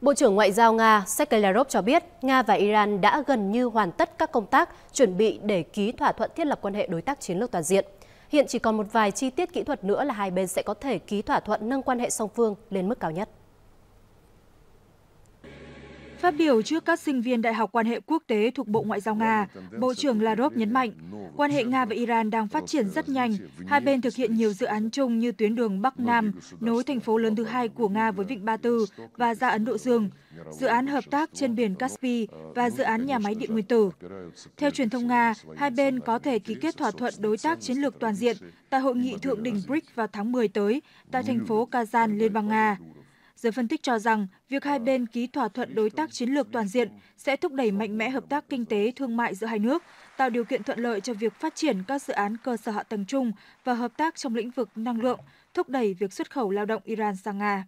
Bộ trưởng Ngoại giao Nga Sergei Lavrov cho biết Nga và Iran đã gần như hoàn tất các công tác chuẩn bị để ký thỏa thuận thiết lập quan hệ đối tác chiến lược toàn diện. Hiện chỉ còn một vài chi tiết kỹ thuật nữa là hai bên sẽ có thể ký thỏa thuận nâng quan hệ song phương lên mức cao nhất. Phát biểu trước các sinh viên Đại học quan hệ quốc tế thuộc Bộ Ngoại giao Nga, Bộ trưởng Lavrov nhấn mạnh, quan hệ Nga và Iran đang phát triển rất nhanh. Hai bên thực hiện nhiều dự án chung như tuyến đường Bắc Nam, nối thành phố lớn thứ hai của Nga với Vịnh Ba Tư và ra Ấn Độ Dương, dự án hợp tác trên biển Caspi và dự án nhà máy điện nguyên tử. Theo truyền thông Nga, hai bên có thể ký kết thỏa thuận đối tác chiến lược toàn diện tại hội nghị thượng đỉnh BRICS vào tháng 10 tới tại thành phố Kazan, Liên bang Nga. Giới phân tích cho rằng, việc hai ờ, bên ký thỏa thuận đối tác chiến lược toàn diện sẽ thúc đẩy mạnh mẽ ờ, hợp tác kinh tế, thương mại giữa hai nước, tạo điều kiện thuận lợi cho việc phát triển các dự án cơ sở hạ tầng chung và hợp tác trong lĩnh vực năng lượng, thúc đẩy việc xuất khẩu lao động Iran sang Nga.